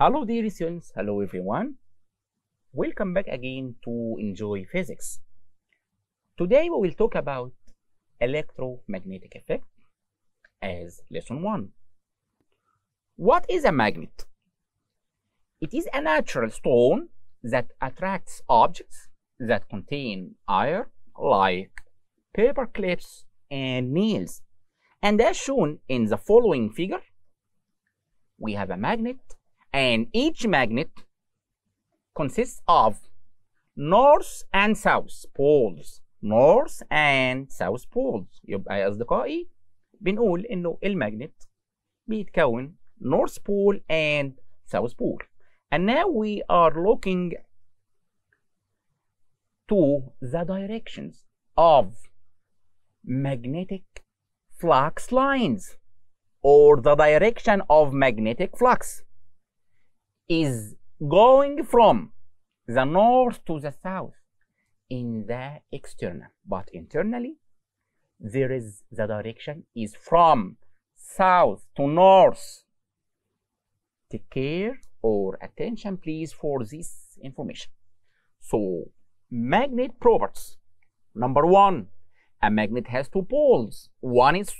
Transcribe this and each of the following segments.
Hello dear students, hello everyone. Welcome back again to Enjoy Physics. Today we will talk about electromagnetic effect as lesson 1. What is a magnet? It is a natural stone that attracts objects that contain iron like paper clips and nails. And as shown in the following figure, we have a magnet and each magnet consists of north and south poles north and south poles يبقى يا أصدقائي بنقول إنه المagnet بيتكون north pole and south pole and now we are looking to the directions of magnetic flux lines or the direction of magnetic flux is going from the north to the south in the external but internally there is the direction is from south to north take care or attention please for this information so magnet properties number one a magnet has two poles one is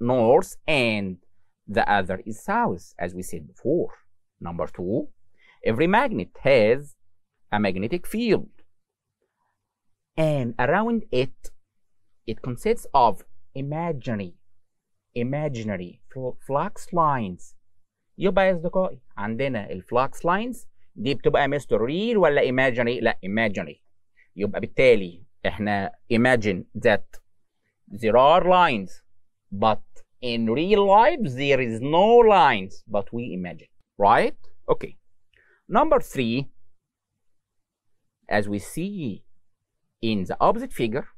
north and the other is south as we said before number two Every magnet has a magnetic field. And around it, it consists of imaginary, imaginary flux lines. يبقى يا أصدقائي عندنا الفلكس لاينز دي بتبقى مستر ريل ولا imaginary؟ لا imaginary. يبقى بالتالي احنا imagine that there are lines but in real life there is no lines but we imagine right okay Number three, as we see in the opposite figure,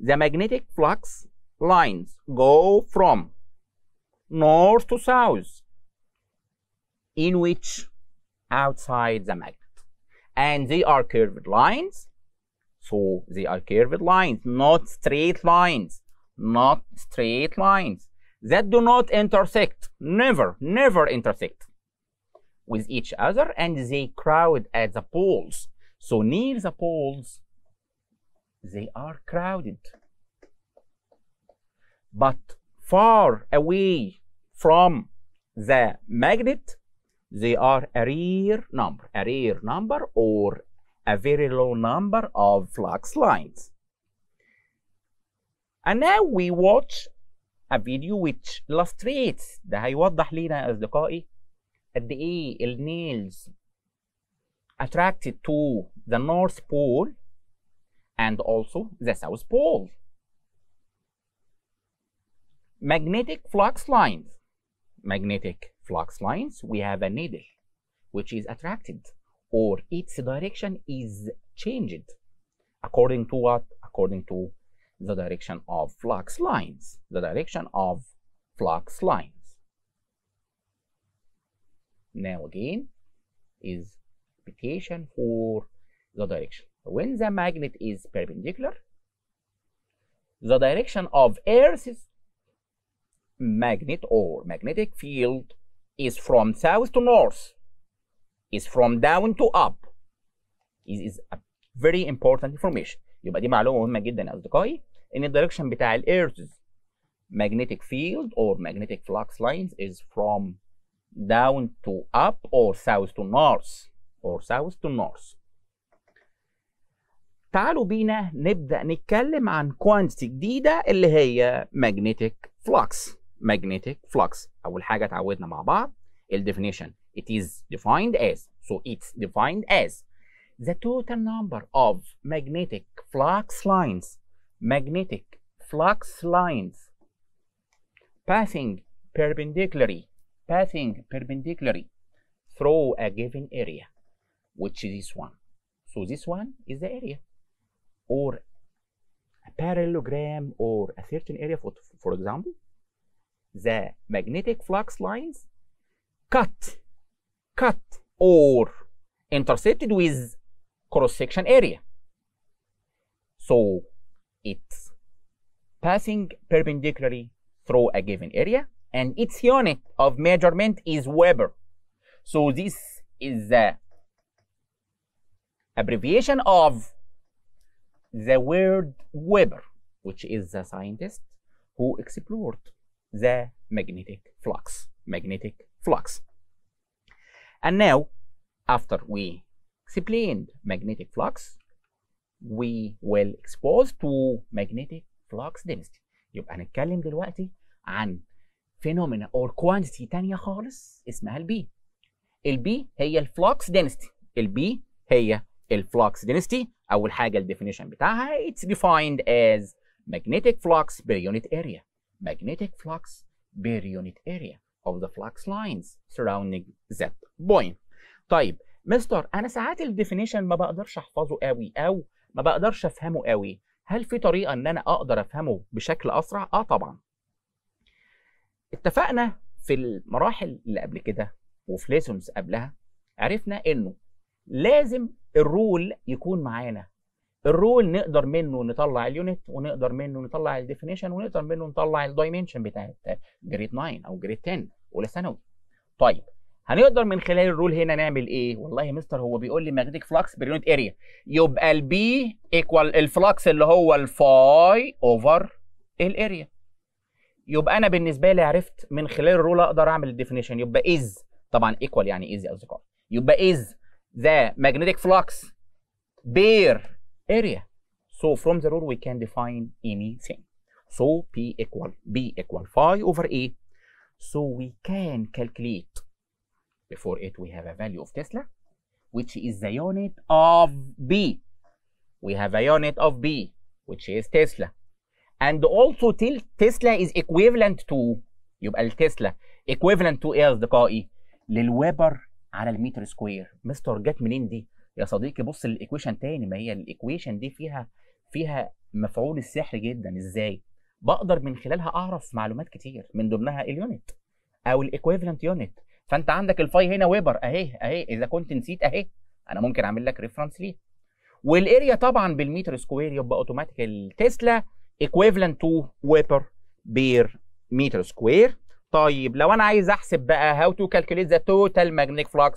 the magnetic flux lines go from north to south in which outside the magnet and they are curved lines so they are curved lines not straight lines not straight lines that do not intersect never never intersect with each other and they crowd at the poles. So near the poles, they are crowded. But far away from the magnet, they are a rare number, a rare number or a very low number of flux lines. And now we watch a video which illustrates the هيوضح لينا يا أصدقائي قد ايه النيلز attracted to the North Pole and also the South Pole. Magnetic flux lines. Magnetic flux lines, we have a needle which is attracted or its direction is changed according to what? According to the direction of flux lines, the direction of flux line now again is rotation for the direction. When the magnet is perpendicular, the direction of Earth's magnet or magnetic field is from south to north, is from down to up. It is a very important information. يبقى دي معلومة مهمة جدا يا أصدقائي إن الدايركشن بتاع الإيرث magnetic field or magnetic flux lines is from down to up or south to north or south to north تعالوا بينا نبدأ نتكلم عن كوانتيتي جديدة اللي هي magnetic flux magnetic flux أول حاجة تعودنا مع بعض ال definition it is defined as so it's defined as the total number of magnetic flux lines magnetic flux lines passing perpendicularly passing perpendicularly through a given area, which is this one. So this one is the area or a parallelogram or a certain area, for, for example, the magnetic flux lines cut, cut or intersected with cross-section area. So it's passing perpendicularly through a given area and its unit of measurement is Weber. So this is the abbreviation of the word Weber, which is the scientist who explored the magnetic flux, magnetic flux. And now, after we explained magnetic flux, we will expose to magnetic flux density. يبقى هنتكلم دلوقتي عن فينومينا اور كوانتيتي ثانيه خالص اسمها البي البي هي الفلوكس دينستي البي هي الفلوكس دينستي اول حاجه الديفينيشن بتاعها اتس ديفايند از magnetic flux per unit area magnetic flux per unit area of the flux lines surrounding that point طيب مستر انا ساعات الديفينيشن ما بقدرش احفظه قوي او ما بقدرش افهمه قوي هل في طريقه ان انا اقدر افهمه بشكل اسرع اه طبعا اتفقنا في المراحل اللي قبل كده وفي ليسونز قبلها عرفنا انه لازم الرول يكون معانا الرول نقدر منه نطلع اليونت ونقدر منه نطلع الديفينيشن ونقدر منه نطلع الدايمنشن بتاعت جريد 9 او جريد 10 اولى ثانوي طيب هنقدر من خلال الرول هنا نعمل ايه والله يا مستر هو بيقول لي ماجنتيك فلكس باليونت اريا يبقى البي ايكوال الفلكس اللي هو الفاي اوفر الاريا يبقى انا بالنسبه لي عرفت من خلال الرول اقدر اعمل الديفينيشن يبقى از طبعا ايكوال يعني ايزي اصدقاء يبقى از ذا ماجنتيك فلوكس بير اريا سو فروم ذا رول وي كان ديفاين اني ثينج سو بي ايكوال بي ايكوال فاي اوفر اي سو وي كان كالكليت بيفور ات وي هاف ا فاليو اوف تسلا which is the unit of B. We have a unit of B which is Tesla. and also till Tesla is equivalent to يبقى التسلا equivalent to ايه يا اصدقائي؟ للويبر على المتر سكوير مستر جت منين دي؟ يا صديقي بص للايكويشن تاني ما هي الايكويشن دي فيها فيها مفعول السحر جدا ازاي؟ بقدر من خلالها اعرف معلومات كتير من ضمنها اليونت او الايكويفالنت يونت فانت عندك الفاي هنا ويبر اهي اهي اذا كنت نسيت اهي انا ممكن اعمل لك ريفرنس ليه والاريا طبعا بالمتر سكوير يبقى اوتوماتيك التسلا equivalent to ويبر بير متر سكوير طيب لو انا عايز احسب بقى how to calculate the total magnetic flux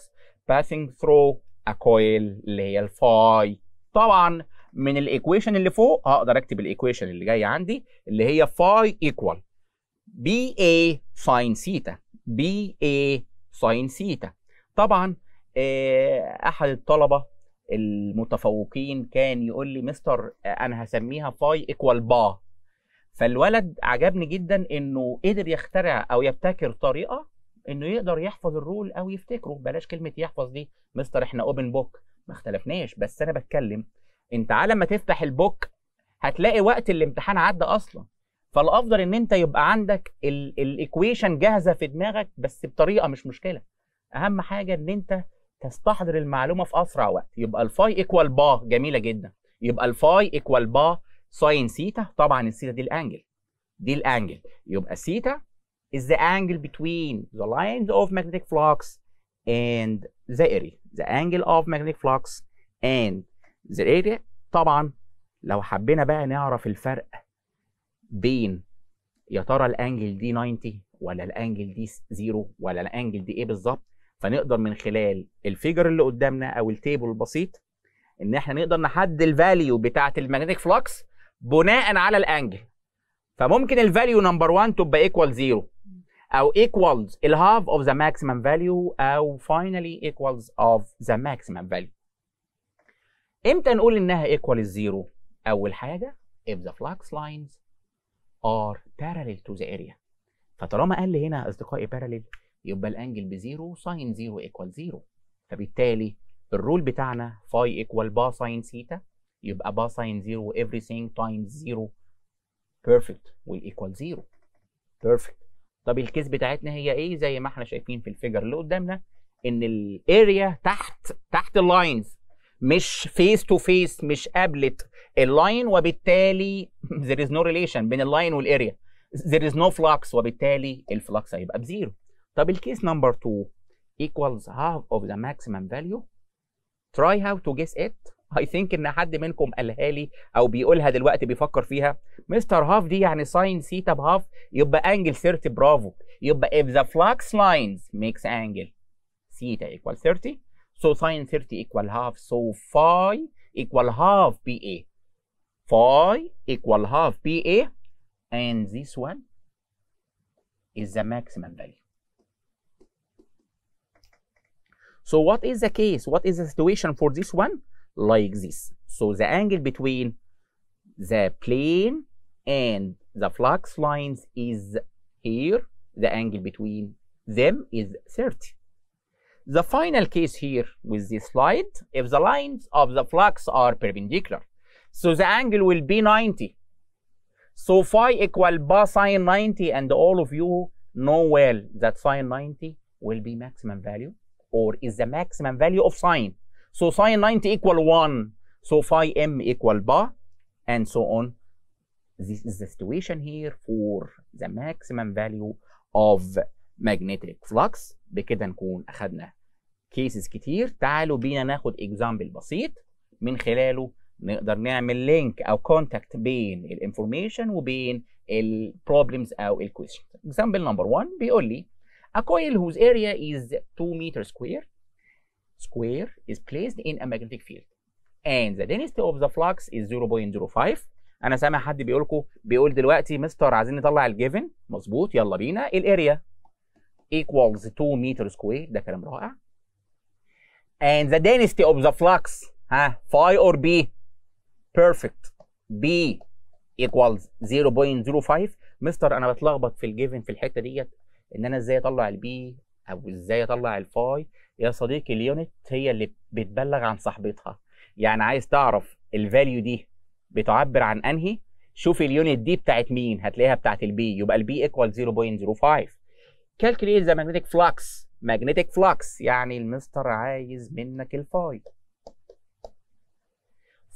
passing through a coil اللي هي الفاي طبعا من الايكويشن اللي فوق هقدر آه، اكتب الايكويشن اللي جايه عندي اللي هي فاي ايكوال بي اي ساين ثيتا بي اي ساين ثيتا طبعا آه، احد الطلبه المتفوقين كان يقول لي مستر انا هسميها فاي ايكوال با فالولد عجبني جدا انه قدر يخترع او يبتكر طريقه انه يقدر يحفظ الرول او يفتكره بلاش كلمه يحفظ دي مستر احنا اوبن بوك ما اختلفناش بس انا بتكلم انت على ما تفتح البوك هتلاقي وقت الامتحان عدى اصلا فالافضل ان انت يبقى عندك الايكويشن جاهزه في دماغك بس بطريقه مش مشكله اهم حاجه ان انت تستحضر المعلومه في اسرع وقت يبقى الفاي ايكوال با جميله جدا يبقى الفاي ايكوال با ساين سيتا طبعا السيتا دي الانجل دي الانجل يبقى سيتا is the angle between the lines of magnetic flux and the area the angle of magnetic flux and the area طبعا لو حبينا بقى نعرف الفرق بين يا ترى الانجل دي 90 ولا الانجل دي 0 ولا الانجل دي ايه بالظبط فنقدر من خلال الفيجر اللي قدامنا او التيبل البسيط ان احنا نقدر نحدد الفاليو بتاعه الماجنتيك فلكس بناء على الانجل فممكن الفاليو نمبر 1 تبقى ايكوال زيرو او ايكوالز الهاف اوف ذا ماكسيمم فاليو او فاينلي ايكوالز اوف ذا ماكسيمم فاليو امتى نقول انها ايكوال الزيرو اول حاجه if the flux lines are parallel to the area فطالما قال لي هنا اصدقائي parallel يبقى الانجل بزيرو ساين زيرو ايكوال زيرو فبالتالي الرول بتاعنا فاي ايكوال با ساين سيتا يبقى با ساين زيرو everything تايمز زيرو بيرفكت والايكوال زيرو بيرفكت طب الكيس بتاعتنا هي ايه زي ما احنا شايفين في الفيجر اللي قدامنا ان الاريا تحت تحت اللاينز مش فيس تو فيس مش قابلت اللاين وبالتالي there is no relation بين اللاين والاريا there is no flux وبالتالي الفلكس هيبقى بزيرو طب الكيس نمبر 2 equals half of the maximum value try how to guess it I think ان حد منكم قالها لي او بيقولها دلوقتي بيفكر فيها مستر هاف دي يعني ساين سيتا بهاف يبقى انجل 30 برافو يبقى if the flux lines makes angle theta equal 30 so sin 30 equal half so phi equal half PA phi equal half PA and this one is the maximum value So what is the case? What is the situation for this one? Like this. So the angle between the plane and the flux lines is here. The angle between them is 30. The final case here with this slide, if the lines of the flux are perpendicular, so the angle will be 90. So phi equal bar sine 90, and all of you know well that sine 90 will be maximum value or is the maximum value of sine. So sine 90 equal 1. So phi m equal ba and so on. This is the situation here for the maximum value of magnetic flux. بكده نكون اخذنا cases كتير. تعالوا بينا ناخد example بسيط من خلاله نقدر نعمل link او contact بين الانفورميشن وبين problems او questions. Example number one بيقول لي A coil whose area is 2 meter square square is placed in a magnetic field and the density of the flux is 0.05 انا سامع حد بيقول لكم بيقول دلوقتي مستر عايزين نطلع الجيفن مظبوط يلا بينا الاريا equals 2 meters square ده كلام رائع and the density of the flux ها phi or b perfect b equals 0.05 مستر انا بتلخبط في الجيفن في الحته ديت ان انا ازاي اطلع البي او ازاي اطلع الفاي يا صديقي اليونت هي اللي بتبلغ عن صاحبتها يعني عايز تعرف الفاليو دي بتعبر عن انهي شوف اليونت دي بتاعت مين هتلاقيها بتاعت البي يبقى البي ايكوال 0.05 كالكوليت ذا ماجنتيك فلكس ماجنتيك فلكس يعني المستر عايز منك الفاي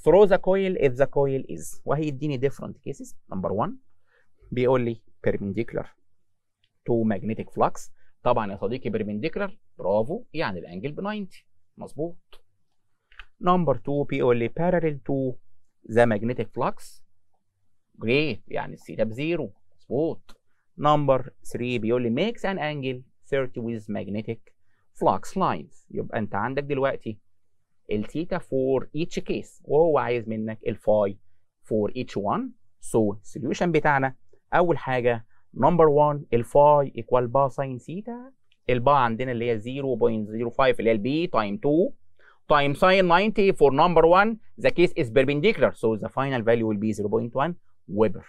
ثرو ذا كويل اف ذا كويل از وهيديني ديفرنت كيسز نمبر 1 بيقول لي perpendicular تو ماجنتيك فلكس طبعا يا صديقي بربنديكولار برافو يعني الانجل ب 90 مظبوط نمبر 2 بيقول لي parallel to the magnetic flux جريت يعني السيتا ده بزيرو مظبوط نمبر 3 بيقول لي ميكس ان angle 30 with magnetic flux lines يبقى انت عندك دلوقتي الثيتا فور ايتش كيس وهو عايز منك الفاي فور ايتش 1 سو السوليوشن بتاعنا اول حاجه نمبر 1 الفاي ايكوال با ساين ثيتا البا عندنا اللي هي 0.05 اللي هي البي تايم 2 تايم ساين 90 فور نمبر 1 ذا كيس از بيربنديكولار سو ذا فاينل فاليو ويل بي 0.1 ويبر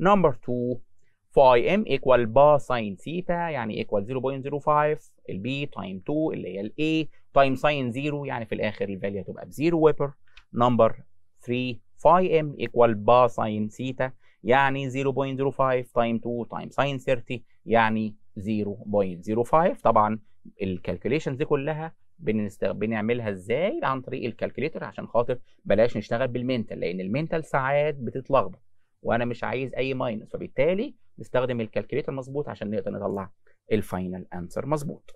نمبر 2 فاي ام ايكوال با ساين ثيتا يعني ايكوال 0.05 البي تايم 2 اللي هي الاي تايم ساين 0 يعني في الاخر الفاليو هتبقى ب 0 ويبر نمبر 3 فاي ام ايكوال با ساين ثيتا يعني 0.05 تايم 2 تايم ساين 30 يعني 0.05 طبعا الكالكوليشنز دي كلها بنستغ... بنعملها ازاي عن طريق الكالكوليتر عشان خاطر بلاش نشتغل بالمنتال لان المنتال ساعات بتتلخبط وانا مش عايز اي ماينس فبالتالي نستخدم الكالكوليتر مظبوط عشان نقدر نطلع الفاينل انسر مظبوط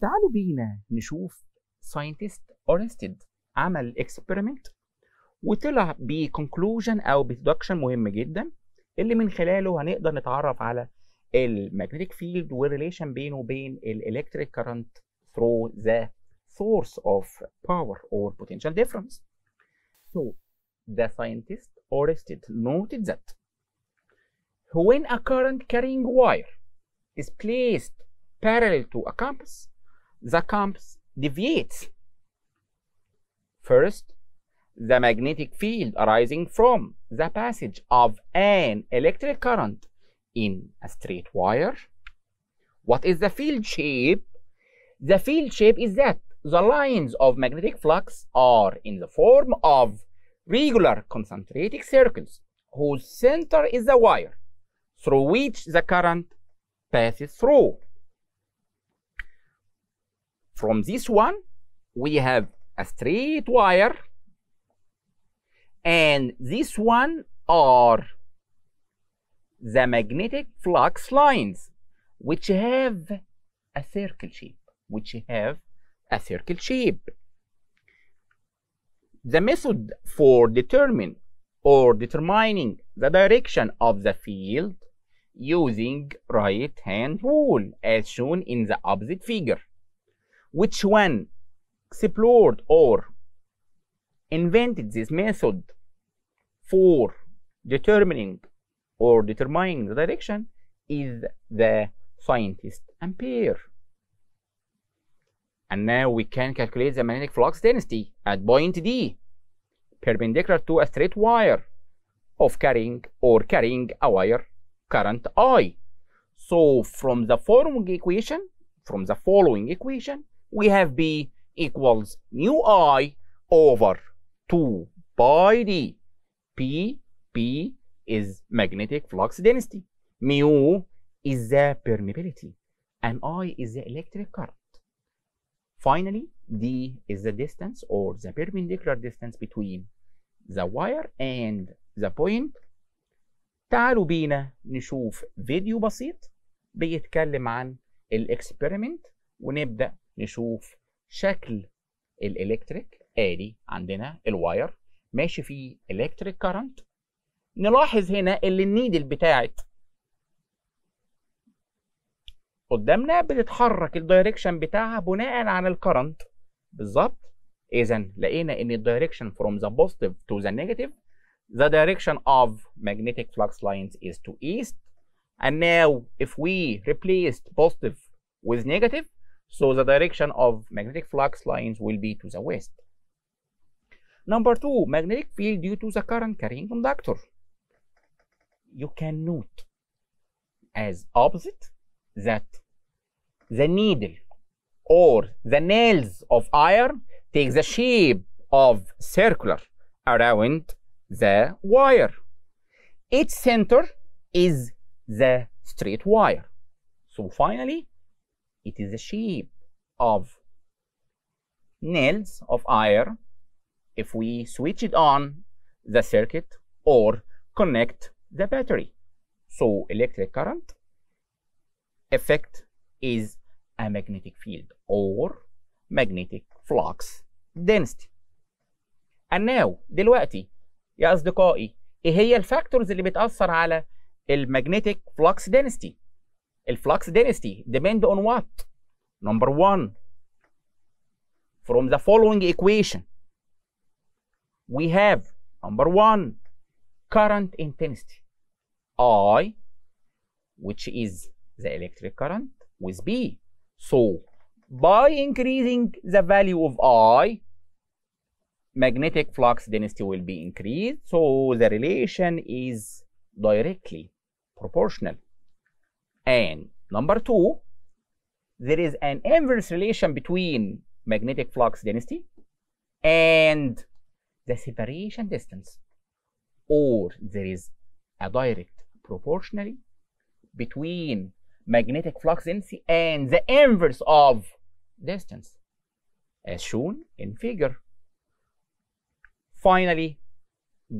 تعالوا بينا نشوف ساينتست اورستيد عمل اكسبيرمنت وطلع بكونكلوجن او بدكشن مهم جدا اللي من خلاله هنقدر نتعرف على المagnetic فيلد والريليشن بينه وبين الالكتريك كارنت through the source of power or potential difference. So the scientist Orested noted that when a current carrying wire is placed parallel to a compass, the compass deviates first the magnetic field arising from the passage of an electric current in a straight wire. What is the field shape? The field shape is that the lines of magnetic flux are in the form of regular concentric circles whose center is the wire through which the current passes through. From this one, we have a straight wire and this one are the magnetic flux lines which have a circle shape which have a circle shape the method for determining or determining the direction of the field using right hand rule as shown in the opposite figure which one explored or invented this method for determining or determining the direction is the scientist Ampere. And now we can calculate the magnetic flux density at point D, perpendicular to a straight wire of carrying or carrying a wire current I. So from the following equation, from the following equation, we have B equals mu I over two body. P, P is magnetic flux density. Mu is the permeability. And I is the electric current. Finally, D is the distance or the perpendicular distance between the wire and the point. تعالوا بينا نشوف فيديو بسيط بيتكلم عن الاكسبيرمنت ونبدأ نشوف شكل الالكتريك آدي عندنا الواير ماشي فيه الكتريك كارنت نلاحظ هنا اللي النيدل بتاعت قدامنا بتتحرك الدايركشن بتاعها بناء على الكارنت بالظبط اذا لقينا ان الدايركشن from the positive to the negative the direction of magnetic flux lines is to east and now if we replaced positive with negative so the direction of magnetic flux lines will be to the west Number two, magnetic field due to the current carrying conductor. You can note as opposite that the needle or the nails of iron take the shape of circular around the wire. Its center is the straight wire. So finally, it is the shape of nails of iron if we switch it on the circuit or connect the battery. So electric current effect is a magnetic field or magnetic flux density. And now دلوقتي يا أصدقائي إيه هي الفاكتورز اللي بتأثر على magnetic flux density؟ flux density depend on what? Number one from the following equation we have number one, current intensity, I, which is the electric current, with B. So, by increasing the value of I, magnetic flux density will be increased. So, the relation is directly proportional. And number two, there is an inverse relation between magnetic flux density and the separation distance or there is a direct proportionality between magnetic flux density and the inverse of distance as shown in figure. Finally,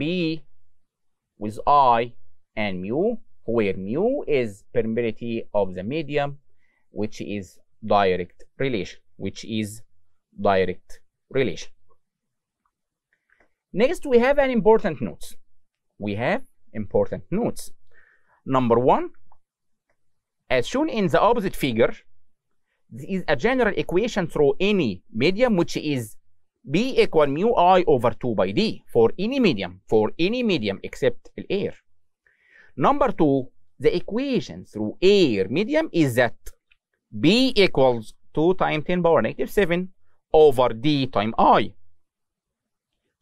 B with I and mu, where mu is permeability of the medium, which is direct relation, which is direct relation. Next, we have an important notes. We have important notes. Number one, as shown in the opposite figure, this is a general equation through any medium, which is B equal mu I over 2 by D for any medium, for any medium except air. Number two, the equation through air medium is that B equals 2 times 10 power negative 7 over D times I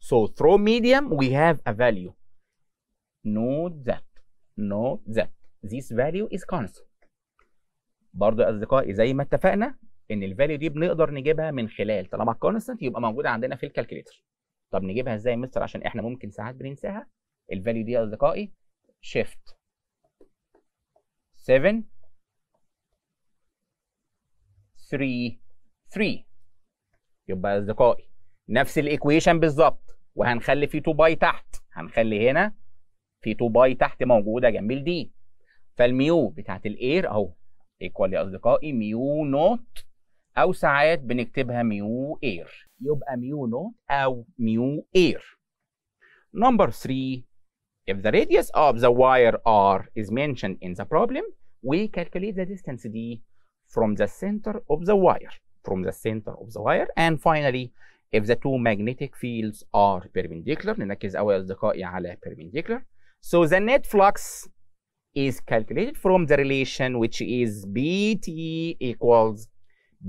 So through medium, we have a value. Note that, note that this value is constant. برضو يا أصدقائي زي ما اتفقنا إن الفاليو دي بنقدر نجيبها من خلال طالما كونستنت يبقى موجودة عندنا في الكالكليتر. طب نجيبها إزاي يا مستر عشان إحنا ممكن ساعات بننساها. الفاليو دي يا أصدقائي shift 7 3 3 يبقى يا أصدقائي نفس الإيكويشن بالظبط وهنخلي في 2 باي تحت هنخلي هنا في 2 باي تحت موجوده جنب الدي فالميو بتاعت الاير اهو ايكوال يا اصدقائي ميو نوت او ساعات بنكتبها ميو اير يبقى ميو نوت او ميو اير نمبر 3 if the radius of the wire r is mentioned in the problem we calculate the distance d from the center of the wire from the center of the wire and finally if the two magnetic fields are perpendicular نركز أول أصدقائي على perpendicular so the net flux is calculated from the relation which is bt equals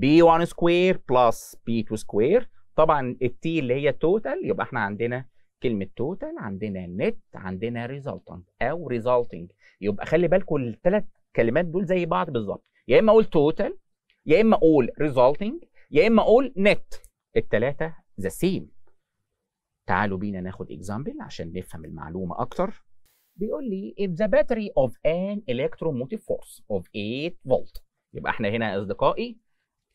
b1 square plus b2 square طبعا T اللي هي total يبقى احنا عندنا كلمة total عندنا net عندنا resultant أو resulting يبقى خلي بالكم الثلاث كلمات دول زي بعض بالظبط يا إما أقول total يا إما أقول resulting يا إما أقول net التلاتة ذا سيم تعالوا بينا ناخد اكزامبل عشان نفهم المعلومه اكتر بيقول لي if the battery of an electromotive force of 8 فولت يبقى احنا هنا يا اصدقائي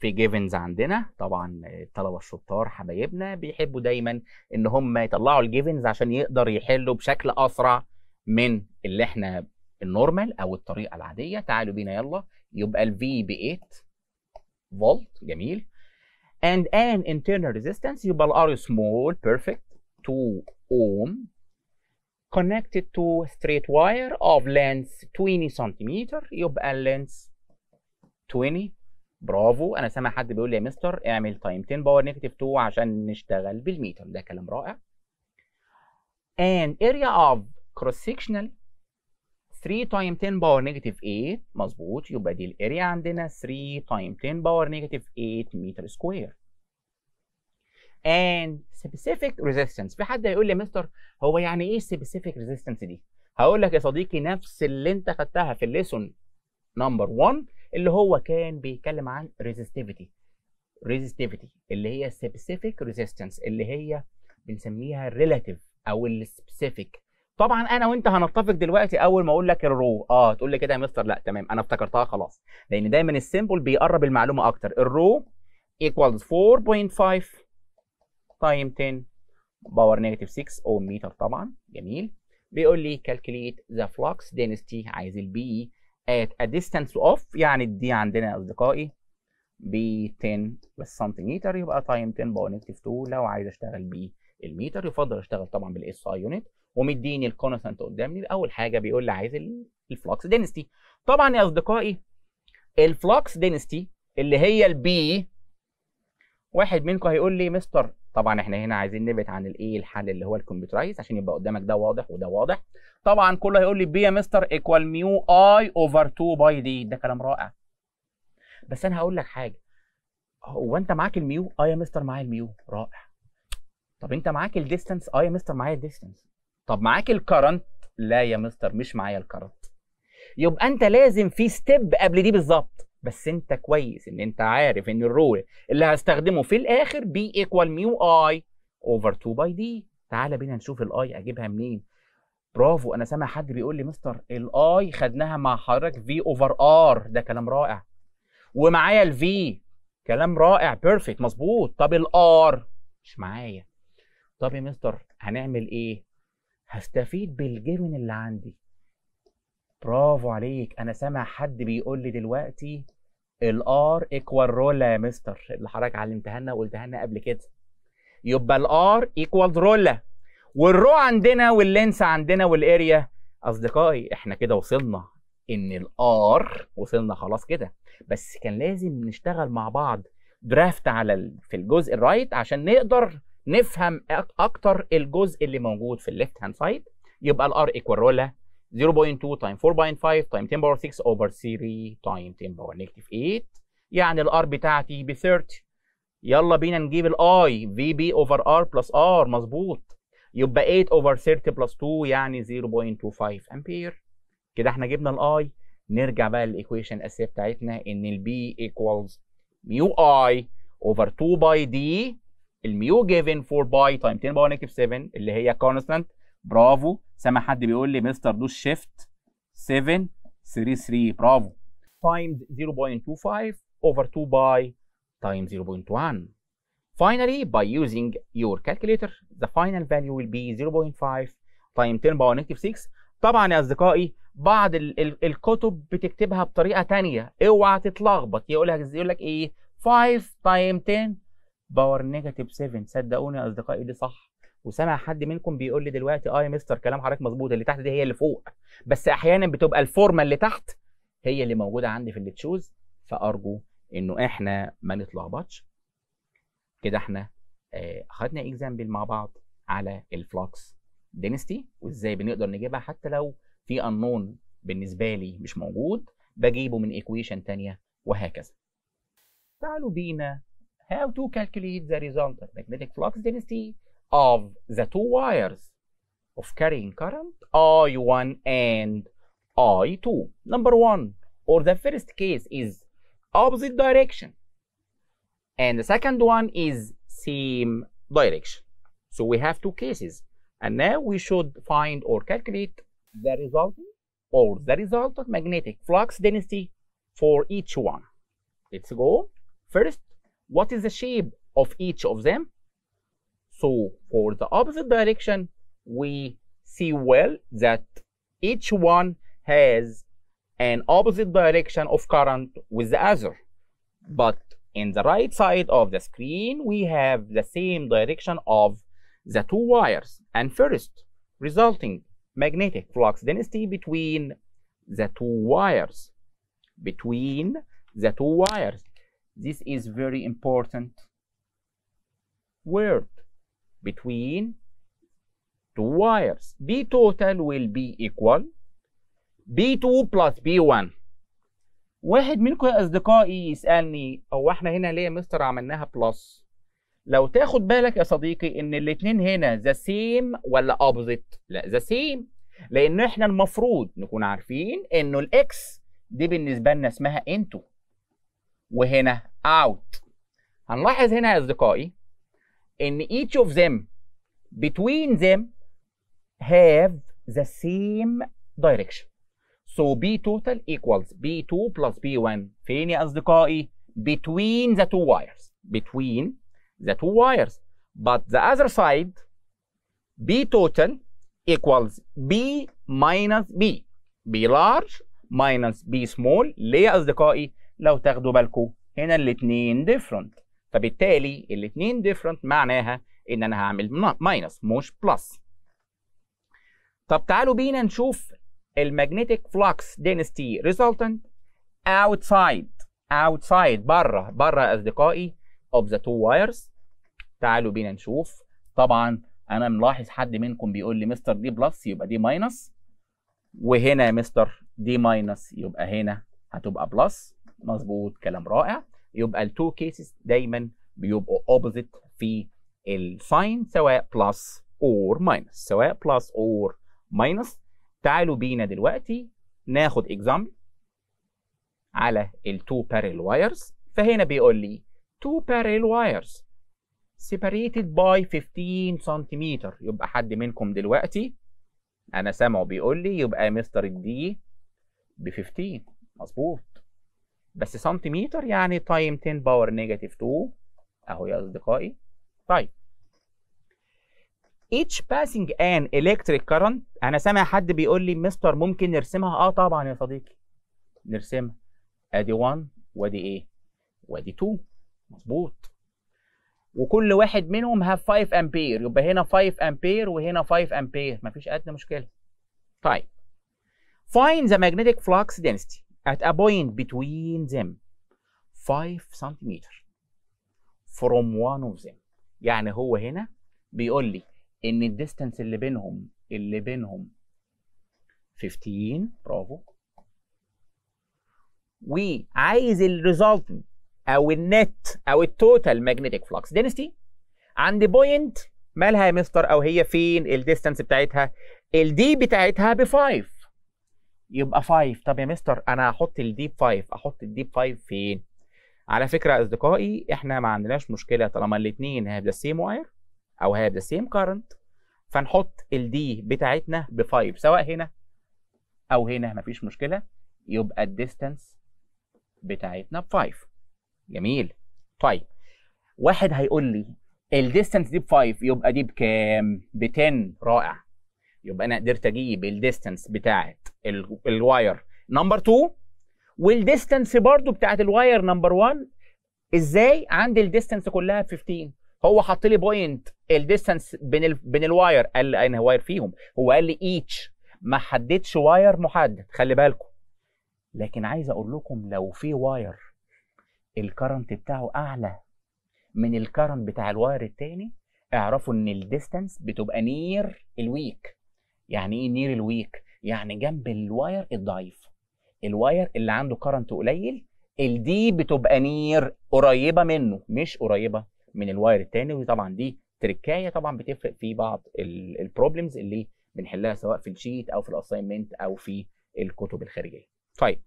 في جيفنز عندنا طبعا الطلبه الشطار حبايبنا بيحبوا دايما ان هم يطلعوا الجيفنز عشان يقدر يحلوا بشكل اسرع من اللي احنا النورمال او الطريقه العاديه تعالوا بينا يلا يبقى الفي ب 8 فولت جميل and an internal resistance يبقى الار small perfect 2 ohm connected to straight wire of length 20 You've يبقى length 20 برافو انا سامع حد بيقول لي يا مستر اعمل تايم 10 باور نيجاتيف 2 عشان نشتغل بالميتر ده كلام رائع And area of cross sectional 3 تايم 10 باور نيجاتيف 8 مظبوط يبقى دي الاريا عندنا 3 تايم 10 باور نيجاتيف 8 متر سكوير and specific resistance في حد هيقول لي يا مستر هو يعني ايه specific resistance دي هقول لك يا صديقي نفس اللي انت خدتها في الليسون نمبر 1 اللي هو كان بيتكلم عن resistivity resistivity اللي هي specific resistance اللي هي بنسميها relative او specific طبعا انا وانت هنتفق دلوقتي اول ما اقول لك الرو اه تقول لي كده يا مستر لا تمام انا افتكرتها خلاص لان دايما السيمبل بيقرب المعلومه اكتر الرو equals 4.5 تايم 10 باور نيجاتيف 6 او متر طبعا جميل بيقول لي كالكليت ذا فلوكس دينستي عايز البي at a distance of يعني الدي عندنا يا اصدقائي ب 10 سنتيمتر يبقى تايم 10 باور نيجاتيف 2 لو عايز اشتغل بالمتر يفضل اشتغل طبعا بالاس اي يونت ومديني الكونستانت قدامي اول حاجه بيقول لي عايز الفلوكس دينستي طبعا يا اصدقائي الفلوكس دينستي اللي هي البي واحد منكم هيقول لي مستر طبعا احنا هنا عايزين نبعد عن الايه الحل اللي هو الكمبيوترايز عشان يبقى قدامك ده واضح وده واضح طبعا كله هيقول لي بي يا مستر ايكوال ميو اي اوفر 2 باي دي ده كلام رائع بس انا هقول لك حاجه هو انت معاك الميو اه يا مستر معايا الميو رائع طب انت معاك الديستنس اه يا مستر معايا الديستنس طب معاك الكرنت لا يا مستر مش معايا الكرنت يبقى انت لازم في ستيب قبل دي بالظبط بس انت كويس ان انت عارف ان الرول اللي هستخدمه في الاخر بي ايكوال ميو اي اوفر 2 باي دي تعالى بينا نشوف الاي اجيبها منين برافو انا سامع حد بيقول لي مستر الاي خدناها مع حضرتك في اوفر ار ده كلام رائع ومعايا الفي كلام رائع بيرفكت مظبوط طب الار مش معايا طب يا مستر هنعمل ايه هستفيد بالجيفن اللي عندي برافو عليك انا سامع حد بيقول لي دلوقتي الار ايكوال رولا يا مستر اللي حضرتك علمتها لنا وقلتها لنا قبل كده يبقى الار ايكوال رولا والرو عندنا واللينس عندنا والاريا اصدقائي احنا كده وصلنا ان الار وصلنا خلاص كده بس كان لازم نشتغل مع بعض درافت على في الجزء الرايت عشان نقدر نفهم اكتر الجزء اللي موجود في الليفت هاند سايد يبقى الار ايكوال رولا 0.2 تايم 4.5 تايم 10 باور 6 اوفر 3 تايم 10 باور نيجاتيف 8 يعني الار بتاعتي ب 30 يلا بينا نجيب الاي في بي اوفر ار بلس ار مظبوط يبقى 8 اوفر 30 بلس 2 يعني 0.25 امبير كده احنا جبنا الاي نرجع بقى للايكويشن الاساسيه بتاعتنا ان البي ايكوالز ميو اي اوفر 2 باي دي الميو جيفن 4 باي تايم 10 باور نيجاتيف 7 اللي هي كونستانت برافو سامع حد بيقول لي مستر دوس شيفت 7 3 3 برافو تايمز 0.25 over 2 باي تايم 0.1. Finally, by using your calculator, the final value will be 0.5 times 10 power negative 6. طبعا يا اصدقائي بعض ال ال الكتب بتكتبها بطريقه ثانيه اوعى تتلخبط يقول لك يقول لك ايه 5 times 10 باور نيجاتيف 7 صدقوني يا اصدقائي دي صح وسامع حد منكم بيقول لي دلوقتي اه يا مستر كلام حضرتك مظبوط اللي تحت دي هي اللي فوق بس احيانا بتبقى الفورمه اللي تحت هي اللي موجوده عندي في اللي تشوز فارجو انه احنا ما نتلخبطش كده احنا آه خدنا اكزامبل مع بعض على الفلوكس دينستي وازاي بنقدر نجيبها حتى لو في انون بالنسبه لي مش موجود بجيبه من ايكويشن ثانيه وهكذا تعالوا بينا how to calculate the resultant magnetic flux density of the two wires of carrying current I1 and I2. Number one, or the first case is opposite direction. And the second one is same direction. So we have two cases. And now we should find or calculate the result or the result of magnetic flux density for each one. Let's go. First, what is the shape of each of them? So for the opposite direction, we see well that each one has an opposite direction of current with the other. But in the right side of the screen, we have the same direction of the two wires. And first, resulting magnetic flux density between the two wires. Between the two wires. This is very important word between two wires. B total will be equal B2 plus B1 واحد منكم يا أصدقائي يسألني هو احنا هنا ليه يا مستر عملناها بلس؟ لو تاخد بالك يا صديقي إن الاتنين هنا ذا سيم ولا opposite؟ لا ذا سيم لأن احنا المفروض نكون عارفين إنه الإكس دي بالنسبة لنا اسمها انتو وهنا out هنلاحظ هنا يا أصدقائي إن each of them between them have the same direction so B total equals B2 plus B1 فين يا أصدقائي between the two wires between the two wires but the other side B total equals B minus B B large minus B small ليه يا أصدقائي لو تاخدوا بالكم هنا الاثنين ديفرنت فبالتالي الاثنين ديفرنت معناها ان انا هعمل ماينس مش بلس طب تعالوا بينا نشوف الماجنتيك flux density resultant outside outside بره بره يا اصدقائي of the two wires تعالوا بينا نشوف طبعا انا ملاحظ حد منكم بيقول لي مستر دي بلس يبقى دي ماينس وهنا يا مستر دي ماينس يبقى هنا هتبقى بلس مظبوط كلام رائع يبقى التو كيسز دايما بيبقوا اوبوزيت في الساين سواء بلس اور ماينس سواء بلس اور ماينس تعالوا بينا دلوقتي ناخد اكزامبل على التو بارل وايرز فهنا بيقول لي تو بارل وايرز separated by 15 سنتيمتر يبقى حد منكم دلوقتي انا سامعه بيقول لي يبقى مستر دي ب 15 مظبوط بس سنتيمتر يعني تايم 10 باور نيجاتيف 2 اهو يا اصدقائي طيب each passing an electric current انا سامع حد بيقول لي مستر ممكن نرسمها اه طبعا يا صديقي نرسمها ادي 1 وادي ايه وادي 2 مظبوط وكل واحد منهم هاف 5 امبير يبقى هنا 5 امبير وهنا 5 امبير مفيش ادنى مشكله طيب find the magnetic flux density at a point between them 5 سنتيمتر from one of them يعني هو هنا بيقول لي ان الديستانس اللي بينهم اللي بينهم 15 برافو وعايز الريزلت او النت او التوتال ماجنتيك فلكس دينستي عند بوينت مالها يا مستر او هي فين الديستانس بتاعتها الدي بتاعتها ب 5 يبقى 5 طب يا مستر انا هحط الديب 5 احط الديب 5 فين على فكره اصدقائي احنا ما عندناش مشكله طالما الاثنين هاف ذا سيم واير او هاف ذا سيم كارنت فنحط الدي بتاعتنا ب 5 سواء هنا او هنا مفيش مشكله يبقى الديستانس بتاعتنا ب 5 جميل طيب واحد هيقول لي الديستانس دي ب 5 يبقى دي بكام ب 10 رائع يبقى انا قدرت اجيب الديستنس بتاعه الواير نمبر 2 والديستنس برضو بتاعه الواير نمبر 1 ازاي عندي الديستنس كلها 15 هو حط لي بوينت الديستنس بين الـ بين الواير قال لي انا واير فيهم هو قال لي ايتش ما حددش واير محدد خلي بالكم لكن عايز اقول لكم لو في واير الكرنت بتاعه اعلى من الكرنت بتاع الواير التاني اعرفوا ان الديستنس بتبقى نير الويك يعني ايه نير الويك يعني جنب الواير الضعيف الواير اللي عنده كرنت قليل الدي بتبقى نير قريبه منه مش قريبه من الواير التاني وطبعا دي تركايه طبعا بتفرق في بعض البروبلمز اللي بنحلها سواء في الشيت او في الاساينمنت او في الكتب الخارجيه طيب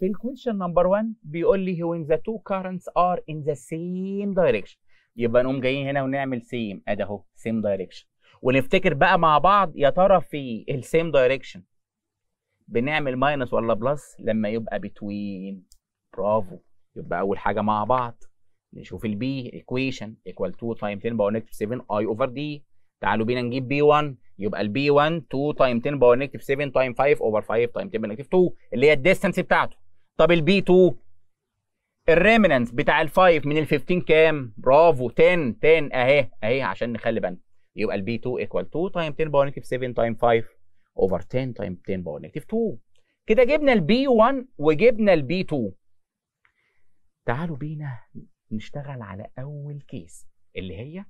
في الكويشن نمبر 1 بيقول لي when the two currents are in the same direction يبقى نقوم جايين هنا ونعمل سيم ادي اهو سيم دايركشن ونفتكر بقى مع بعض يا ترى في السيم دايركشن بنعمل ماينس ولا بلس لما يبقى بتوين برافو يبقى اول حاجه مع بعض نشوف البي ايكويشن ايكوال 2 تايم 10 باور نيجاتيف 7 اي اوفر دي تعالوا بينا نجيب بي 1 يبقى البي 1 2 تايم 10 باور نيجاتيف 7 تايم 5 اوفر 5 تايم 10 نيجاتيف 2 اللي هي الديستنس بتاعته طب البي 2 الريمننس بتاع ال 5 من ال 15 كام؟ برافو 10 10 اهي اهي عشان نخلي بالنا يبقى البي 2 ايكوال 2 تايم 10 باور نيجاتيف 7 تايم 5 اوفر 10 تايم 10 باور نيجاتيف 2 كده جبنا البي 1 وجبنا البي 2 تعالوا بينا نشتغل على اول كيس اللي هي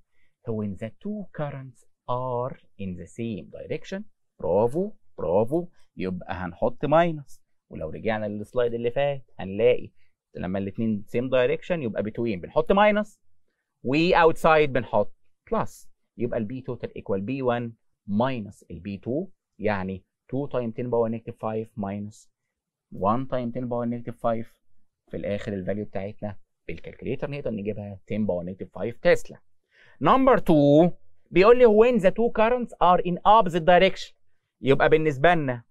when the two currents are in the same direction برافو برافو يبقى هنحط ماينس ولو رجعنا للسلايد اللي فات هنلاقي لما الاثنين سيم دايركشن يبقى بتوين بنحط ماينس اوتسايد بنحط بلس يبقى البي توتال ايكوال بي 1 ماينس البي 2 يعني 2 تايم 10 باور نيجاتيف 5 ماينس 1 تايم 10 باور نيجاتيف 5 في الاخر الفاليو بتاعتنا بالكالكوليتر نقدر نجيبها 10 باور نيجاتيف 5 تسلا نمبر 2 بيقول لي when the two currents are in opposite direction يبقى بالنسبه لنا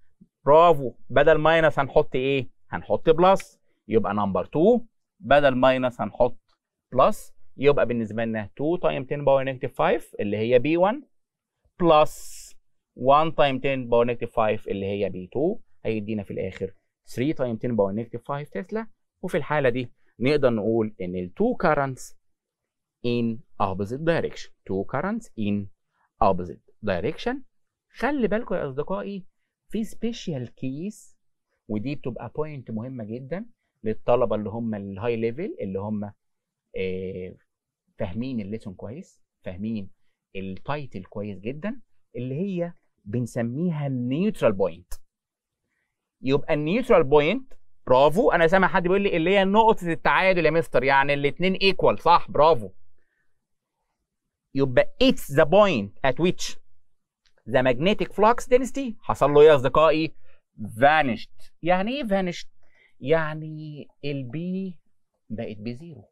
برافو بدل ماينس هنحط ايه هنحط بلس يبقى نمبر 2 بدل ماينس هنحط بلس يبقى بالنسبه لنا 2 تايم 10 باور نيجاتيف 5 اللي هي بي 1 بلس 1 تايم 10 باور نيجاتيف 5 اللي هي بي 2 هيدينا في الاخر 3 تايم 10 باور نيجاتيف 5 تسلا وفي الحاله دي نقدر نقول ان ال 2 currents in opposite direction 2 currents in opposite direction خلي بالكم يا اصدقائي في سبيشال كيس ودي بتبقى بوينت مهمه جدا للطلبه اللي هم الهاي ليفل اللي هم آه، فاهمين الليسون كويس فاهمين التايتل كويس جدا اللي هي بنسميها النيوترال بوينت يبقى النيوترال بوينت برافو انا سامع حد بيقول لي اللي هي نقطه التعادل يا مستر يعني الاثنين ايكوال صح برافو يبقى اتس ذا بوينت ات ويتش ذا ماجنتيك فلوكس دينستي حصل له ايه يا اصدقائي فانيشت يعني ايه فانيشت يعني البي بقت بزيرو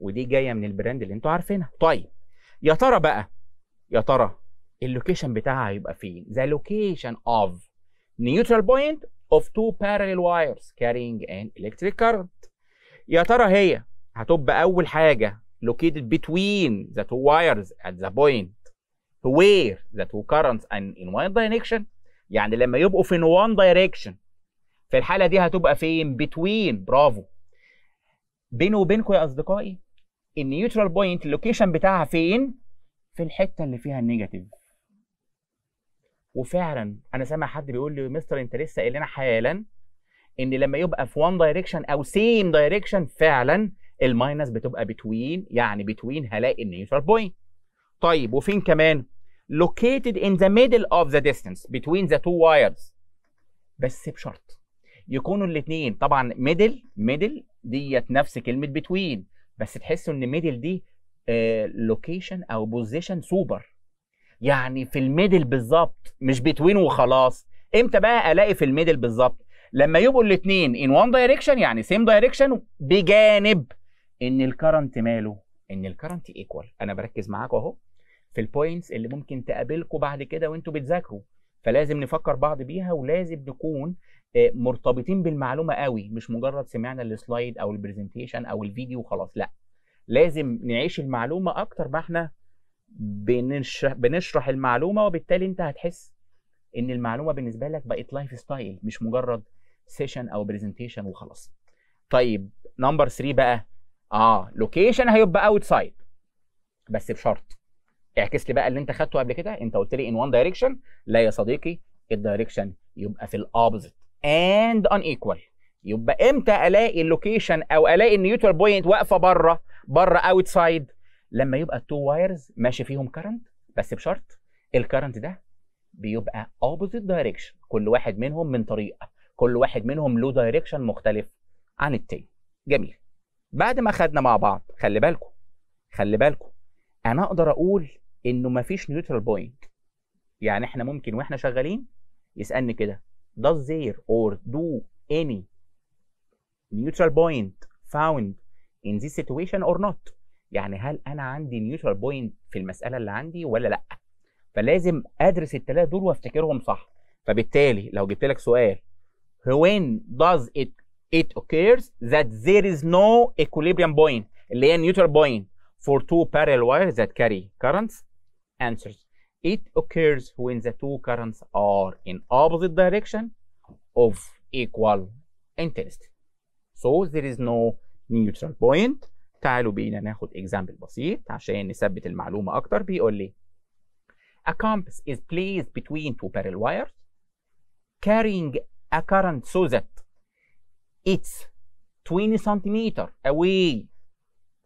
ودي جايه من البراند اللي انتوا عارفينها طيب يا ترى بقى يا ترى اللوكيشن بتاعها هيبقى فين ذا لوكيشن اوف نيوترال بوينت اوف تو parallel وايرز كارينج ان الكتريك كارنت يا ترى هي هتبقى اول حاجه located between the two wires at the point where the two currents and in one direction يعني لما يبقوا في one direction في الحاله دي هتبقى فين between برافو بيني وبينكم يا اصدقائي النيوترال بوينت اللوكيشن بتاعها فين؟ في الحته اللي فيها النيجاتيف وفعلا انا سامع حد بيقول لي مستر انت لسه قايل لنا حالا ان لما يبقى في وان دايركشن او سيم دايركشن فعلا الماينس بتبقى بتوين يعني بتوين هلاقي النيوترال بوينت طيب وفين كمان located in the middle of the distance between the two wires بس بشرط يكونوا الاثنين طبعا middle middle ديت نفس كلمه between بس تحسوا ان ميدل دي لوكيشن آه، او بوزيشن سوبر يعني في الميدل بالظبط مش بتوين وخلاص امتى بقى الاقي في الميدل بالظبط لما يبقوا الاثنين ان وان دايركشن يعني سيم دايركشن بجانب ان الكرنت ماله ان الكرنت ايكوال انا بركز معاكم اهو في البوينتس اللي ممكن تقابلكم بعد كده وانتوا بتذاكروا فلازم نفكر بعض بيها ولازم نكون آه، مرتبطين بالمعلومه قوي مش مجرد سمعنا السلايد او البرزنتيشن او الفيديو وخلاص لا لازم نعيش المعلومه اكتر ما احنا بنشرح, بنشرح المعلومه وبالتالي انت هتحس ان المعلومه بالنسبه لك بقت لايف ستايل مش مجرد سيشن او برزنتيشن وخلاص طيب نمبر 3 بقى اه لوكيشن هيبقى اوت سايد بس بشرط اعكس لي بقى اللي انت خدته قبل كده انت قلت لي ان وان دايركشن لا يا صديقي الدايركشن يبقى في الاوبزيت and unequal يبقى امتى الاقي اللوكيشن او الاقي النيوترال بوينت واقفه بره بره اوتسايد لما يبقى التو وايرز ماشي فيهم كرنت بس بشرط الكرنت ده بيبقى اوبوزيت دايركشن كل واحد منهم من طريق كل واحد منهم له دايركشن مختلف عن التاني جميل بعد ما خدنا مع بعض خلي بالكم خلي بالكم انا اقدر اقول انه مفيش نيوترال بوينت يعني احنا ممكن واحنا شغالين يسالني كده does there or do any neutral point found in this situation or not يعني هل انا عندي neutral point في المساله اللي عندي ولا لا فلازم ادرس الثلاثه دول وافتكرهم صح فبالتالي لو جبت لك سؤال when does it it occurs that there is no equilibrium point اللي هي neutral point for two parallel wires that carry currents answers It occurs when the two currents are in opposite direction of equal intensity. So there is no neutral point. تعالوا بينا ناخد example بسيط عشان نثبت المعلومة أكتر بيقول لي A compass is placed between two parallel wires carrying a current so that it's 20 centimeter away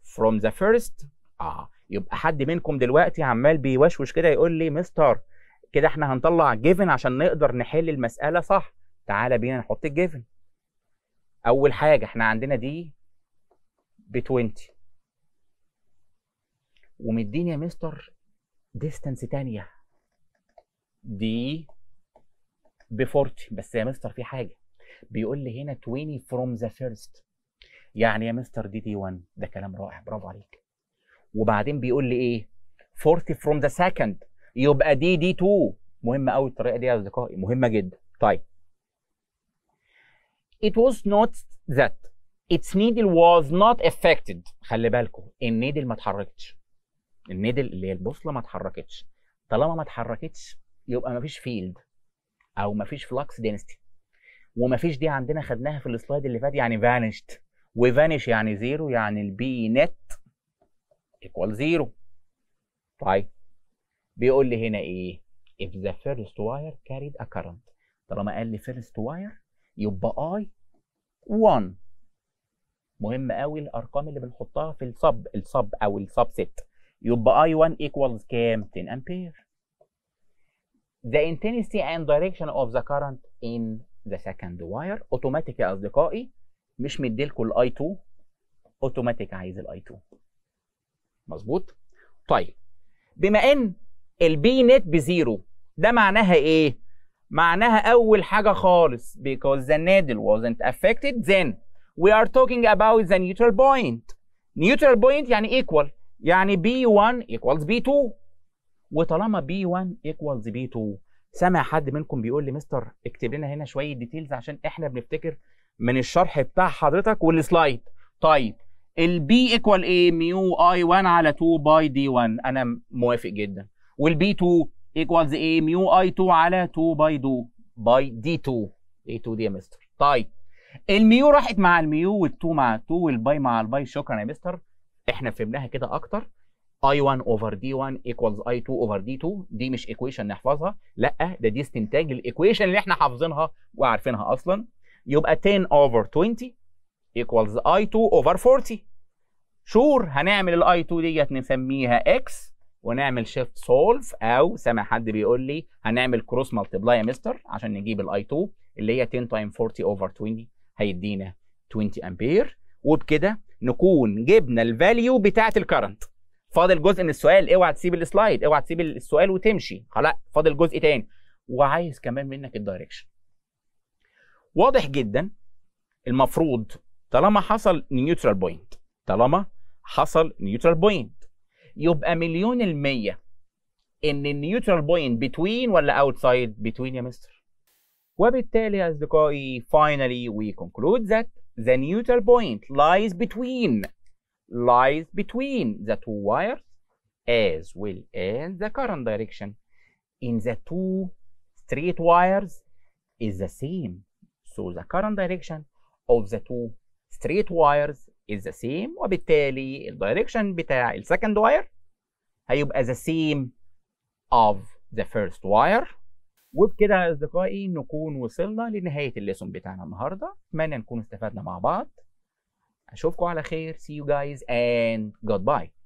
from the first. Uh, يبقى حد منكم دلوقتي عمال بيوشوش كده يقول لي مستر كده احنا هنطلع جيفن عشان نقدر نحل المساله صح تعالى بينا نحط الجيفن اول حاجه احنا عندنا دي ب 20 ومديني يا مستر ديستانس تانية دي ب 40 بس يا مستر في حاجه بيقول لي هنا 20 فروم ذا فيرست يعني يا مستر دي دي 1 ده كلام رائع برافو عليك وبعدين بيقول لي ايه 40 فروم ذا سكند يبقى دي دي 2 مهمه قوي الطريقه دي يا اصدقائي مهمه جدا طيب it was not that its needle was not affected خلي بالكم النيدل ما اتحركتش النيدل اللي هي البوصله ما اتحركتش طالما ما اتحركتش يبقى ما فيش فيلد او ما فيش فلكس دينستي وما فيش دي عندنا خدناها في السلايد اللي فات يعني فانشت وفانش يعني زيرو يعني البي نت equal 0 طيب بيقول لي هنا ايه if the first wire carried a current طالما قال لي first wire يبقى I 1 مهم قوي الارقام اللي بنحطها في الصب الصب او الصب ست يبقى I 1 equals كام 10 امبير the intensity and direction of the current in the second wire اوتوماتيك يا اصدقائي مش مديلكوا الاي 2 اوتوماتيك عايز الاي 2 مظبوط طيب بما ان البي نت بزيرو ده معناها ايه معناها اول حاجه خالص because the needle wasn't affected then we are talking about the neutral point neutral point يعني equal يعني b1 equals b2 وطالما b1 equals b2 سمع حد منكم بيقول لي مستر اكتب لنا هنا شويه ديتيلز عشان احنا بنفتكر من الشرح بتاع حضرتك والسلايد طيب البي ايكوال ايه ميو اي 1 على 2 باي دي 1 انا موافق جدا والبي 2 ايكوالز ايه ميو اي 2 على 2 باي 2 باي دي 2 اي 2 دي يا مستر طيب الميو راحت مع الميو وال2 مع 2 والباي مع الباي شكرا يا مستر احنا فهمناها كده اكتر اي 1 اوفر دي 1 ايكوالز اي 2 اوفر دي 2 دي مش ايكويشن نحفظها لا ده دي استنتاج الايكويشن اللي احنا حافظينها وعارفينها اصلا يبقى 10 اوفر 20 equals I2 over 40 شور هنعمل ال I2 ديت نسميها اكس ونعمل شيفت سولف أو سامع حد بيقول لي هنعمل كروس ملتبلاي يا مستر عشان نجيب ال I2 اللي هي 10 تايم 40 over 20 هيدينا 20 أمبير وبكده نكون جبنا الفاليو بتاعت الكرنت فاضل جزء من السؤال اوعى تسيب السلايد اوعى تسيب السؤال وتمشي خلاص فاضل جزء تاني وعايز كمان منك الدايركشن واضح جدا المفروض طالما حصل نيوترال بوينت طالما حصل نيوترال بوينت يبقى مليون المية ان النيوترال بوينت بتوين ولا اوتسايد بتوين يا مستر وبالتالي يا اصدقائي finally we conclude that the neutral point lies between lies between the two wires as well as the current direction in the two straight wires is the same so the current direction of the two straight wires is the same وبالتالي ال direction بتاع ال second wire هيبقى the same of the first wire وبكده يا اصدقائي نكون وصلنا لنهايه الليسون بتاعنا النهارده اتمنى نكون استفدنا مع بعض اشوفكم على خير see you guys and goodbye